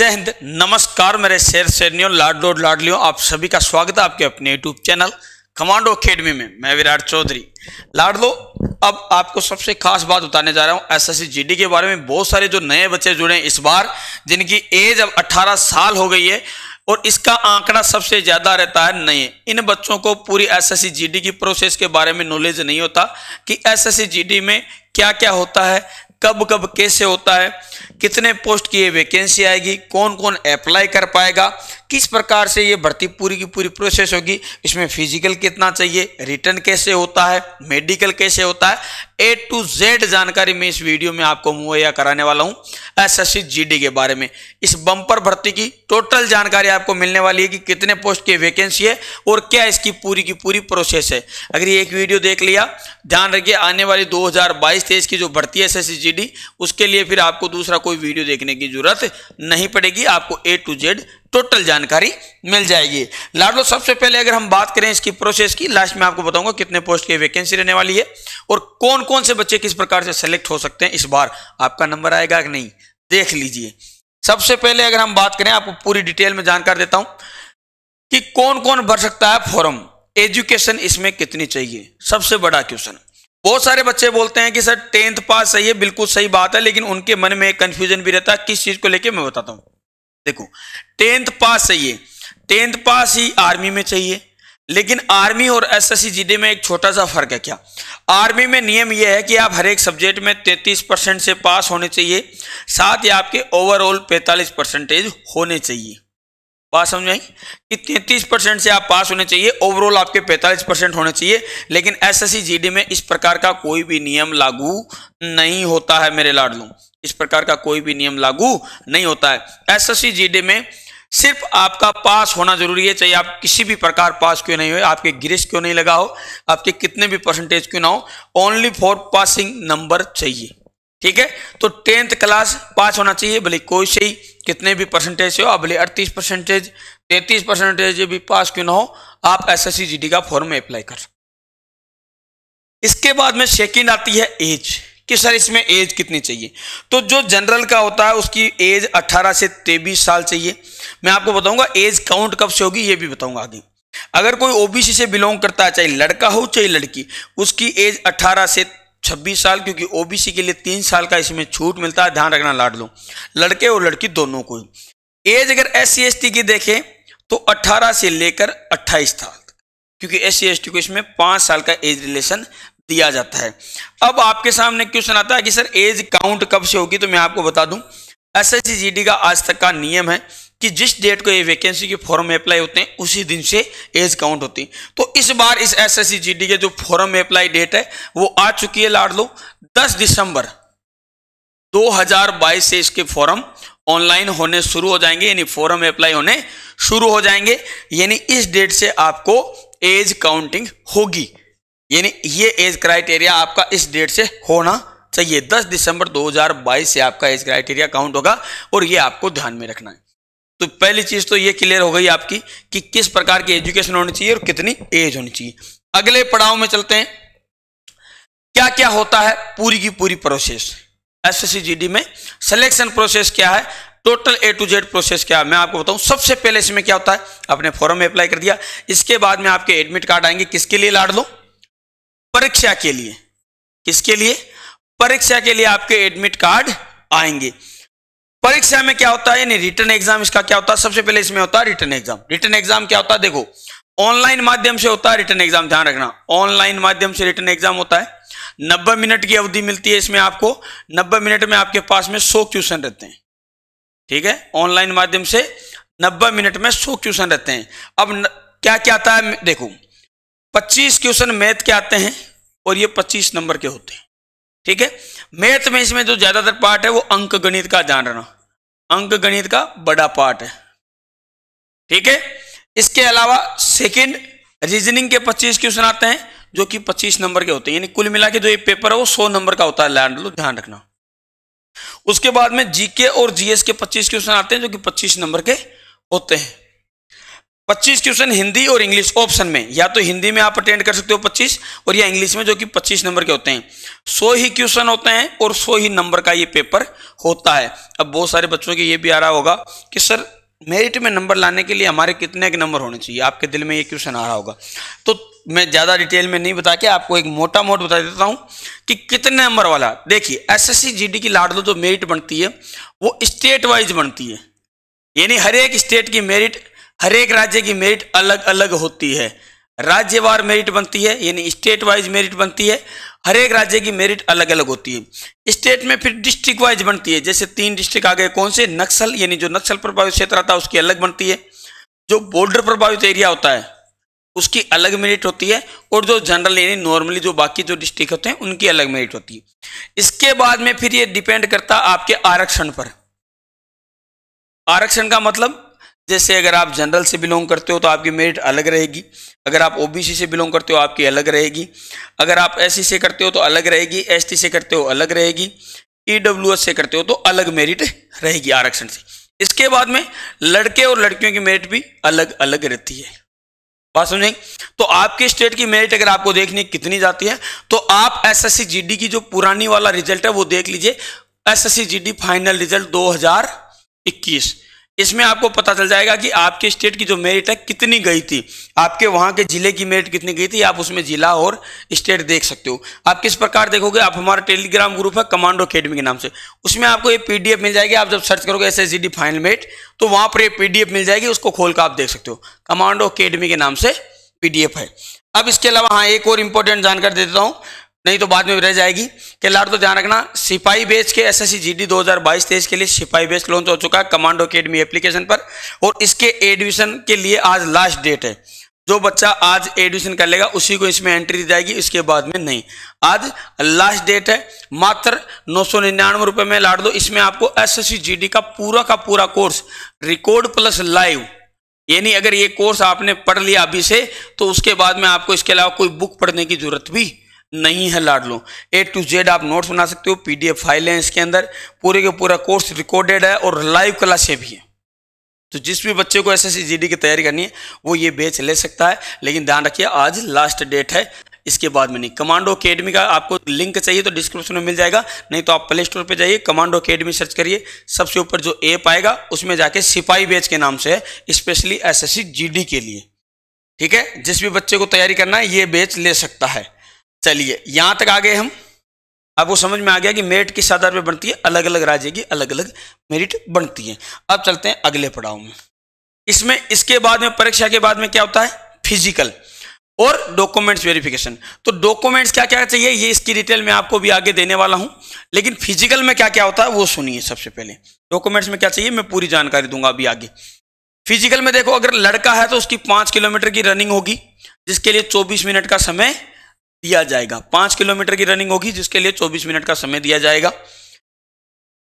जय हिंद नमस्कार मेरे शेर शेरनियों लाडलो लाडलियों आप सभी का स्वागत है आपके अपने यूट्यूब चैनल कमांडो अकेडमी में मैं विराट चौधरी लाडलो अब आपको सबसे खास बात बताने जा रहा हूं एसएससी जीडी के बारे में बहुत सारे जो नए बच्चे जुड़े हैं इस बार जिनकी एज अब 18 साल हो गई है और इसका आंकड़ा सबसे ज्यादा रहता है नए इन बच्चों को पूरी एसएससी जीडी की प्रोसेस के बारे में नॉलेज नहीं होता कि एसएससी जीडी में क्या क्या होता है कब कब कैसे होता है कितने पोस्ट की ये वैकेंसी आएगी कौन कौन अप्लाई कर पाएगा किस प्रकार से ये भर्ती पूरी की पूरी प्रोसेस होगी इसमें फिजिकल कितना चाहिए रिटर्न कैसे होता है मेडिकल कैसे होता है ए टू जेड जानकारी मैं इस वीडियो में आपको मुहैया कराने वाला हूं एस एस के बारे में इस बंपर भर्ती की टोटल जानकारी आपको मिलने वाली है कि कितने पोस्ट की वैकेंसी है और क्या इसकी पूरी की पूरी प्रोसेस है अगर ये एक वीडियो देख लिया ध्यान रखिए आने वाली 2022 हजार की जो भर्ती है एस एस उसके लिए फिर आपको दूसरा कोई वीडियो देखने की जरूरत नहीं पड़ेगी आपको ए टू जेड टोटल जानकारी मिल जाएगी लाडलो सबसे पहले अगर हम बात करें इसकी प्रोसेस की लास्ट में आपको बताऊंगा कितने पोस्ट की वैकेंसी रहने वाली है और कौन कौन से बच्चे किस प्रकार से सेलेक्ट हो सकते हैं इस बार आपका नंबर आएगा कि नहीं देख लीजिए सबसे पहले अगर हम बात करें आपको पूरी डिटेल में जानकारी देता हूं कि कौन कौन भर सकता है फॉर्म एजुकेशन इसमें कितनी चाहिए सबसे बड़ा क्वेश्चन बहुत सारे बच्चे बोलते हैं कि सर टेंथ पास सही है बिल्कुल सही बात है लेकिन उनके मन में कंफ्यूजन भी रहता है किस चीज को लेकर मैं बताता हूं देखो टेंथ पास चाहिए टेंथ पास ही आर्मी में चाहिए लेकिन आर्मी और एसएससी जीडी में एक छोटा सा फर्क है क्या आर्मी में नियम यह है कि आप हर एक सब्जेक्ट में 33 परसेंट से पास होने चाहिए साथ ही आपके ओवरऑल 45 परसेंटेज होने चाहिए बात समझ आई कि 33 परसेंट से आप पास होने चाहिए ओवरऑल आपके 45 परसेंट होने चाहिए लेकिन एसएससी जीडी में इस प्रकार का कोई भी नियम लागू नहीं होता है मेरे लाडलू इस प्रकार का कोई भी नियम लागू नहीं होता है एस एस में सिर्फ आपका पास होना जरूरी है चाहे आप किसी भी प्रकार पास क्यों नहीं हो आपके ग्रेस क्यों नहीं लगा हो आपके कितने भी परसेंटेज क्यों ना हो ओनली फॉर पासिंग नंबर चाहिए ठीक है तो टेंथ क्लास पास होना चाहिए भले कोई से ही कितने भी परसेंटेज से हो आप भले अड़तीस परसेंटेज तैंतीस परसेंटेज भी पास क्यों ना हो आप एस एस का फॉर्म अप्लाई कर इसके बाद में सेकेंड आती है एज कि सर इसमें एज कितनी चाहिए तो जो जनरल का होता है उसकी एज 18 से 23 साल चाहिए मैं आपको बताऊंगा एज काउंट कब से होगी ये भी बताऊंगा आगे अगर कोई ओबीसी से बिलोंग करता है चाहे लड़का हो चाहे लड़की उसकी एज 18 से 26 साल क्योंकि ओबीसी के लिए तीन साल का इसमें छूट मिलता है ध्यान रखना लाड लो लड़के और लड़की दोनों को एज अगर एस सी की देखें तो 18 से लेकर 28 साल क्योंकि एस सी को इसमें पाँच साल का एज रिलेशन दिया जाता है अब आपके सामने क्वेश्चन आता है कि सर एज काउंट कब से होगी तो मैं आपको बता दूं एस एस का आज तक का नियम है कि जिस डेट को ये वैकेंसी के फॉर्म में अप्लाई होते हैं उसी दिन से एज काउंट होती है तो इस बार इस एस एस के जो फॉर्म में अप्लाई डेट है वो आ चुकी है लाड लो दस दिसंबर 2022 से इसके फॉर्म ऑनलाइन होने शुरू हो जाएंगे यानी फॉर्म में अप्लाई होने शुरू हो जाएंगे यानी इस डेट से आपको एज काउंटिंग होगी यानी ये एज क्राइटेरिया आपका इस डेट से होना चाहिए 10 दिसंबर 2022 से आपका एज क्राइटेरिया काउंट होगा और ये आपको ध्यान में रखना है तो पहली चीज तो ये क्लियर हो गई आपकी कि किस प्रकार की एजुकेशन होनी चाहिए और कितनी एज होनी चाहिए अगले पड़ाव में चलते हैं क्या क्या होता है पूरी की पूरी प्रोसेस एस में सिलेक्शन प्रोसेस क्या है total A to Z process क्या है मैं आपको बताऊं सबसे पहले इसमें क्या होता है आपने फॉर्म में अप्लाई कर दिया इसके बाद में आपके एडमिट कार्ड आएंगे किसके लिए लाड़ लो परीक्षा के लिए किसके लिए परीक्षा के लिए आपके एडमिट कार्ड आएंगे परीक्षा में क्या होता है यानी रिटर्न एग्जाम इसका क्या होता है सबसे पहले इसमें होता है रिटर्न एग्जाम रिटर्न एग्जाम क्या होता है देखो ऑनलाइन माध्यम से होता है रिटर्न एग्जाम ध्यान रखना ऑनलाइन माध्यम से रिटर्न एग्जाम होता है नब्बे मिनट की अवधि मिलती है इसमें आपको नब्बे मिनट में आपके पास में सौ क्वेश्चन रहते हैं ठीक है ऑनलाइन माध्यम से नब्बे मिनट में सौ क्वेश्चन रहते हैं अब न, क्या क्या आता है देखो पच्चीस क्वेश्चन मैथ के आते हैं और ये पच्चीस नंबर के होते हैं ठीक है मैथ में इसमें जो ज्यादातर पार्ट है वो अंक गणित का रहा अंक गणित का बड़ा पार्ट है ठीक है इसके अलावा सेकंड रीजनिंग के 25 क्वेश्चन आते हैं जो कि 25 नंबर के होते हैं यानी कुल मिला के जो ये पेपर है वो 100 नंबर का होता है लैंड लो ध्यान रखना उसके बाद में जीके और जीएस के 25 क्वेश्चन आते हैं जो कि 25 नंबर के होते हैं 25 क्वेश्चन हिंदी और इंग्लिश ऑप्शन में या तो हिंदी में आप अटेंड कर सकते हो 25 और या इंग्लिश में जो कि 25 नंबर के होते हैं सो ही क्वेश्चन होते हैं और सो ही नंबर का ये पेपर होता है अब बहुत सारे बच्चों के ये भी आ रहा होगा कि सर मेरिट में नंबर लाने के लिए हमारे कितने के नंबर होने चाहिए आपके दिल में ये क्वेश्चन आ रहा होगा तो मैं ज़्यादा डिटेल में नहीं बता के आपको एक मोटा मोट बता देता हूँ कि कितने नंबर वाला देखिए एस एस की लाडलो जो मेरिट बनती है वो स्टेट वाइज बनती है यानी हर एक स्टेट की मेरिट हर एक राज्य की मेरिट अलग अलग होती है राज्यवार मेरिट बनती है यानी स्टेट वाइज मेरिट बनती है हर एक राज्य की मेरिट अलग अलग होती है स्टेट में फिर डिस्ट्रिक्ट वाइज बनती है जैसे तीन डिस्ट्रिक्ट आ गए कौन से नक्सल यानी जो नक्सल प्रभावित क्षेत्र आता है उसकी अलग बनती है जो बॉर्डर प्रभावित एरिया होता है उसकी अलग मेरिट होती है और जो जनरल यानी नॉर्मली जो बाकी जो डिस्ट्रिक्ट होते हैं उनकी अलग मेरिट होती है इसके बाद में फिर ये डिपेंड करता आपके आरक्षण पर आरक्षण का मतलब जैसे अगर आप जनरल से बिलोंग करते हो तो आपकी मेरिट अलग रहेगी अगर आप ओबीसी से बिलोंग करते हो आपकी अलग रहेगी अगर आप एससी से करते हो तो अलग रहेगी एसटी से करते हो अलग रहेगी ईडब्ल्यूएस e से करते हो तो अलग मेरिट रहेगी आरक्षण से इसके बाद में लड़के और लड़कियों की मेरिट भी अलग अलग रहती है बात समझे तो आपके स्टेट की मेरिट अगर आपको देखनी कितनी जाती है तो आप एस एस की जो पुरानी वाला रिजल्ट है वो देख लीजिए एस एस फाइनल रिजल्ट दो इसमें आपको पता चल जाएगा कि आपके स्टेट की जो मेरिट है कितनी गई थी आपके वहां के ज़िले की मेरिट कितनी गई थी आप उसमें ज़िला और स्टेट देख सकते हो आप किस प्रकार देखोगे आप हमारा टेलीग्राम ग्रुप है कमांडो अकेडमी के नाम से उसमें आपको ये पीडीएफ मिल जाएगी आप जब सर्च करोगे एस एस फाइनल मेट तो वहां पर पीडीएफ मिल जाएगी उसको खोल आप देख सकते हो कमांडो अकेडमी के नाम से पीडीएफ है अब इसके अलावा हाँ एक और इंपॉर्टेंट जानकारी देता हूँ नहीं तो बाद में रह जाएगी कि लाड तो ध्यान रखना सिपाही बेच के एसएससी जीडी 2022-23 के लिए सिपाही बेच लॉन्च तो हो चुका है कमांडो अकेडमी एप्लीकेशन पर और इसके एडमिशन के लिए आज लास्ट डेट है जो बच्चा आज एडमिशन कर लेगा उसी को इसमें एंट्री दी जाएगी इसके बाद में नहीं आज लास्ट डेट है मात्र नौ सौ निन्यानवे रुपये में लाड दो इसमें आपको एसएससी जीडी का पूरा का पूरा कोर्स रिकॉर्ड प्लस लाइव यानी अगर ये कोर्स आपने पढ़ लिया अभी से तो उसके बाद में आपको इसके अलावा कोई बुक पढ़ने की जरूरत भी नहीं है लाडलो ए टू जेड आप नोट्स बना सकते हो पीडीएफ फाइल है इसके अंदर पूरे का पूरा कोर्स रिकॉर्डेड है और लाइव क्लासें भी है तो जिस भी बच्चे को एस एस की तैयारी करनी है वो ये बेच ले सकता है लेकिन ध्यान रखिए आज लास्ट डेट है इसके बाद में नहीं कमांडो अकेडमी का आपको लिंक चाहिए तो डिस्क्रिप्शन में मिल जाएगा नहीं तो आप प्ले स्टोर पर जाइए कमांडो अकेडमी सर्च करिए सबसे ऊपर जो ऐप आएगा उसमें जाके सिपाही बेच के नाम से है स्पेशली एस एस के लिए ठीक है जिस भी बच्चे को तैयारी करना है ये बेच ले सकता है चलिए यहां तक आ गए हम आपको समझ में आ गया कि मेरिट किस आधार पर बनती है अलग अलग राज्य की अलग अलग मेरिट बनती है अब चलते हैं अगले पड़ाव में इसमें इसके बाद में परीक्षा के बाद में क्या होता है फिजिकल और डॉक्यूमेंट्स वेरिफिकेशन तो डॉक्यूमेंट्स क्या क्या चाहिए ये इसकी डिटेल मैं आपको भी आगे देने वाला हूं लेकिन फिजिकल में क्या क्या होता है वो सुनिए सबसे पहले डॉक्यूमेंट्स में क्या चाहिए मैं पूरी जानकारी दूंगा अभी आगे फिजिकल में देखो अगर लड़का है तो उसकी पांच किलोमीटर की रनिंग होगी जिसके लिए चौबीस मिनट का समय दिया जाएगा पांच किलोमीटर की रनिंग होगी जिसके लिए चौबीस मिनट का समय दिया जाएगा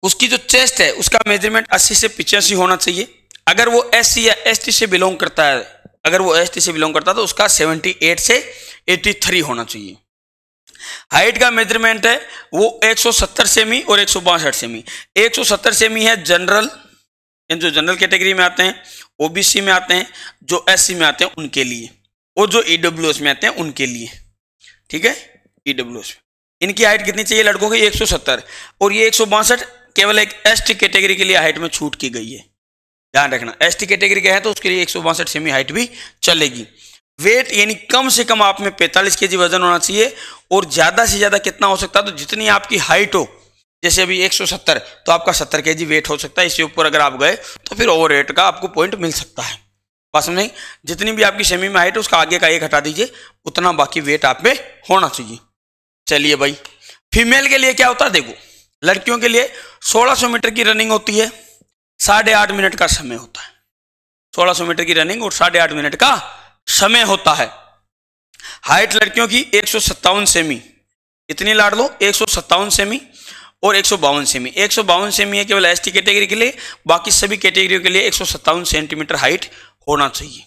उसकी जो चेस्ट है उसका मेजरमेंट अस्सी से पिचासी होना चाहिए अगर वो एस या एस से बिलोंग करता है अगर वो एस से बिलोंग करता है तो उसका एट से थ्री होना चाहिए हाइट का मेजरमेंट है वो 170 सेमी और एक सौ सेमी 170 सेमी है जनरल जो जनरल कैटेगरी में आते हैं ओबीसी में आते हैं जो एससी में आते हैं उनके लिए और जो ईडब्ल्यूएस e में आते हैं उनके लिए ठीक है ई डब्ल्यू एस इनकी हाइट कितनी चाहिए लड़कों की 170 और ये एक केवल एक एस टी कैटेगरी के लिए हाइट में छूट की गई है ध्यान रखना एस टी कैटेगरी का है तो उसके लिए एक सेमी हाइट भी चलेगी वेट यानी कम से कम आप में के केजी वजन होना चाहिए और ज़्यादा से ज़्यादा कितना हो सकता है तो जितनी आपकी हाइट हो जैसे अभी 170 तो आपका 70 केजी वेट हो सकता है इससे ऊपर अगर आप गए तो फिर ओवर का आपको पॉइंट मिल सकता है बात नहीं जितनी भी आपकी सेमी में हाइट है उसका आगे का एक हटा दीजिए उतना बाकी वेट आप में होना चाहिए चलिए भाई फीमेल के लिए क्या होता है देखो लड़कियों के लिए 1600 मीटर की रनिंग होती है साढ़े आठ मिनट का समय होता है 1600 मीटर की रनिंग और साढ़े आठ मिनट का समय होता है हाइट लड़कियों की एक सेमी इतनी लाड़ लो एक सेमी और एक सेमी एक सेमी है केवल एस कैटेगरी के, के लिए बाकी सभी कैटेगरियों के लिए एक सेंटीमीटर हाइट होना चाहिए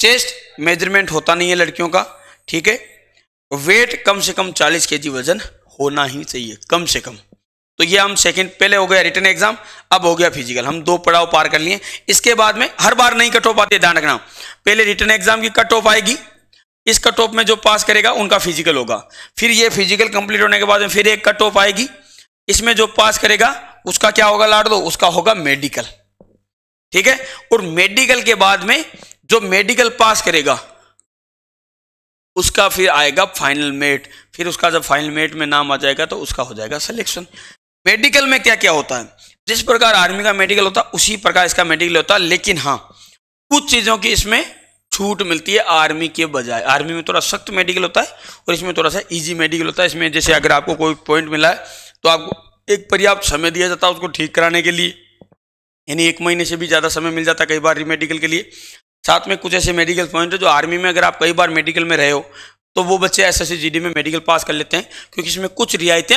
चेस्ट मेजरमेंट होता नहीं है लड़कियों का ठीक है वेट कम से कम 40 के वजन होना ही चाहिए कम से कम तो ये हम सेकंड पहले हो गया रिटर्न एग्जाम अब हो गया फिजिकल हम दो पड़ाव पार कर लिए इसके बाद में हर बार नहीं कट ऑफ आती ध्यान रखना पहले रिटर्न एग्जाम की कट ऑफ आएगी इस कट ऑफ में जो पास करेगा उनका फिजिकल होगा फिर ये फिजिकल कंप्लीट होने के बाद में फिर एक कट ऑफ आएगी इसमें जो पास करेगा उसका क्या होगा लाड दो उसका होगा मेडिकल ठीक है और मेडिकल के बाद में जो मेडिकल पास करेगा उसका फिर आएगा फाइनल मेट फिर उसका जब फाइनल मेट में नाम आ जाएगा तो उसका हो जाएगा सिलेक्शन मेडिकल में क्या क्या होता है जिस प्रकार आर्मी का मेडिकल होता है उसी प्रकार इसका मेडिकल होता है लेकिन हाँ कुछ चीज़ों की इसमें छूट मिलती है आर्मी के बजाय आर्मी में थोड़ा सख्त मेडिकल होता है और इसमें थोड़ा सा इजी मेडिकल होता है इसमें जैसे अगर आपको कोई पॉइंट मिला है तो आपको एक पर्याप्त समय दिया जाता है उसको ठीक कराने के लिए यानी एक महीने से भी ज़्यादा समय मिल जाता कई बार रीमेडिकल के लिए साथ में कुछ ऐसे मेडिकल पॉइंट है जो आर्मी में अगर आप कई बार मेडिकल में रहे हो तो वो बच्चे एस एस में मेडिकल पास कर लेते हैं क्योंकि इसमें कुछ रियायतें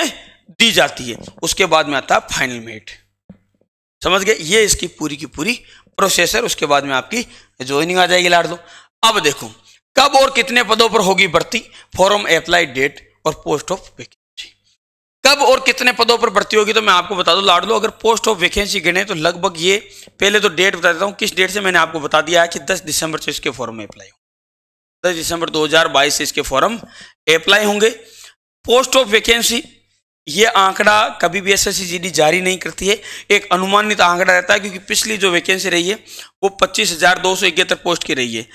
दी जाती है उसके बाद में आता है फाइनल मेट समझ गए ये इसकी पूरी की पूरी प्रोसेस है उसके बाद में आपकी ज्वाइनिंग आ जाएगी लाड़ दो अब देखो कब और कितने पदों पर होगी भर्ती फॉरम अप्लाई डेट और पोस्ट ऑफ पेकिंग कब और कितने पदों पर भर्ती होगी तो मैं आपको बता दूं लो अगर पोस्ट ऑफ वैकेंसी गिने तो लगभग ये पहले तो डेट बता देता हूँ किस डेट से मैंने आपको बता दिया है कि 10 दिसंबर से इसके फॉर्म में अप्लाई होंगे दस दिसंबर 2022 से इसके फॉर्म अप्लाई होंगे पोस्ट ऑफ वैकेंसी ये आंकड़ा कभी भी एस एस जारी नहीं करती है एक अनुमानित आंकड़ा रहता है क्योंकि पिछली जो वैकेंसी रही है वो पच्चीस पोस्ट की रही है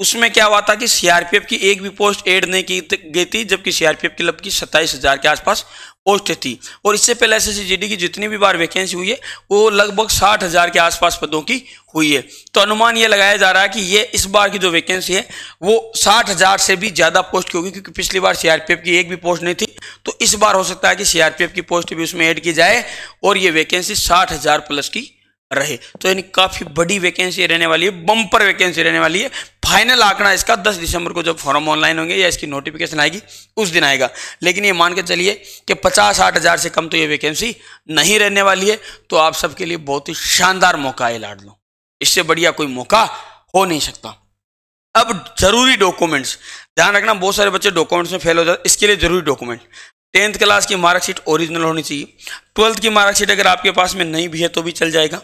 उसमें क्या हुआ था कि सीआरपीएफ की एक भी पोस्ट ऐड नहीं की गई थी जबकि सीआरपीएफ की लगभग सत्ताईस हजार के आसपास पोस्ट थी और इससे पहले एस एस की जितनी भी बार वैकेंसी हुई है वो लगभग साठ हजार के आसपास पदों की हुई है तो अनुमान ये लगाया जा रहा है कि ये इस बार की जो वैकेंसी है वो साठ हजार से भी ज्यादा पोस्ट की होगी क्योंकि पिछली बार सीआरपीएफ की एक भी पोस्ट नहीं थी तो इस बार हो सकता है कि सीआरपीएफ की पोस्ट भी उसमें ऐड की जाए और ये वैकेंसी साठ हजार प्लस की रहे तो यानी काफ़ी बड़ी वैकेंसी रहने वाली है बम्पर वैकेंसी रहने वाली है फाइनल आंकड़ा इसका 10 दिसंबर को जब फॉर्म ऑनलाइन होंगे या इसकी नोटिफिकेशन आएगी उस दिन आएगा लेकिन ये मान के चलिए कि पचास साठ हज़ार से कम तो ये वैकेंसी नहीं रहने वाली है तो आप सबके लिए बहुत ही शानदार मौका है लाड लो इससे बढ़िया कोई मौका हो नहीं सकता अब जरूरी डॉक्यूमेंट्स ध्यान रखना बहुत सारे बच्चे डॉक्यूमेंट्स में फेल हो जाते इसके लिए जरूरी डॉक्यूमेंट टेंथ क्लास की मार्कशीट ओरिजिनल होनी चाहिए ट्वेल्थ की मार्कशीट अगर आपके पास में नहीं भी है तो भी चल जाएगा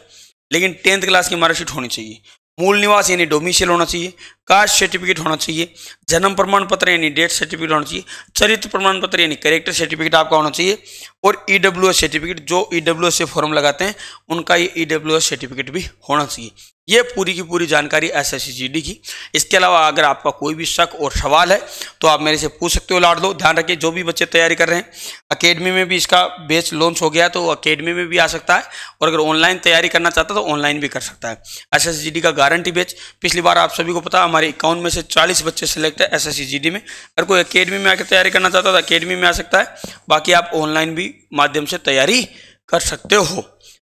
लेकिन टेंथ क्लास की मार्कशीट होनी चाहिए मूल निवास यानी डोमिसियल होना चाहिए कास्ट सर्टिफिकेट होना चाहिए जन्म प्रमाण पत्र यानी डेथ सर्टिफिकेट होना चाहिए चरित्र प्रमाण पत्र यानी करेक्टर सर्टिफिकेट आपका होना चाहिए और ई e सर्टिफिकेट जो ई e से फॉर्म लगाते हैं उनका ये ई e सर्टिफिकेट भी होना चाहिए ये पूरी की पूरी जानकारी एस एस की इसके अलावा अगर आपका कोई भी शक और सवाल है तो आप मेरे से पूछ सकते हो लाड़ लो ध्यान रखिए जो भी बच्चे तैयारी कर रहे हैं अकेडमी में भी इसका बेच लॉन्च हो गया तो अकेडमी में भी आ सकता है और अगर ऑनलाइन तैयारी करना चाहता है तो ऑनलाइन भी कर सकता है एस एस का गारंटी बेच पिछली बार आप सभी को पता हमारे अकाउंट में से चालीस बच्चे सेलेक्ट है एस एस में अगर कोई अकेडमी में आकर तैयारी करना चाहता तो अकेडमी में आ सकता है बाकी आप ऑनलाइन भी माध्यम से तैयारी कर सकते हो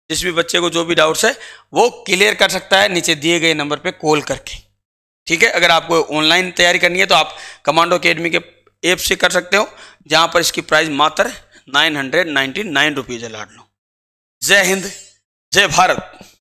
जिस भी बच्चे को जो भी डाउट्स है वो क्लियर कर सकता है नीचे दिए गए नंबर पे कॉल करके ठीक है अगर आपको ऑनलाइन तैयारी करनी है तो आप कमांडो अकेडमी के ऐप से कर सकते हो जहाँ पर इसकी प्राइस मात्र nine hundred ninety nine rupees है लाड लो जय हिंद जय भारत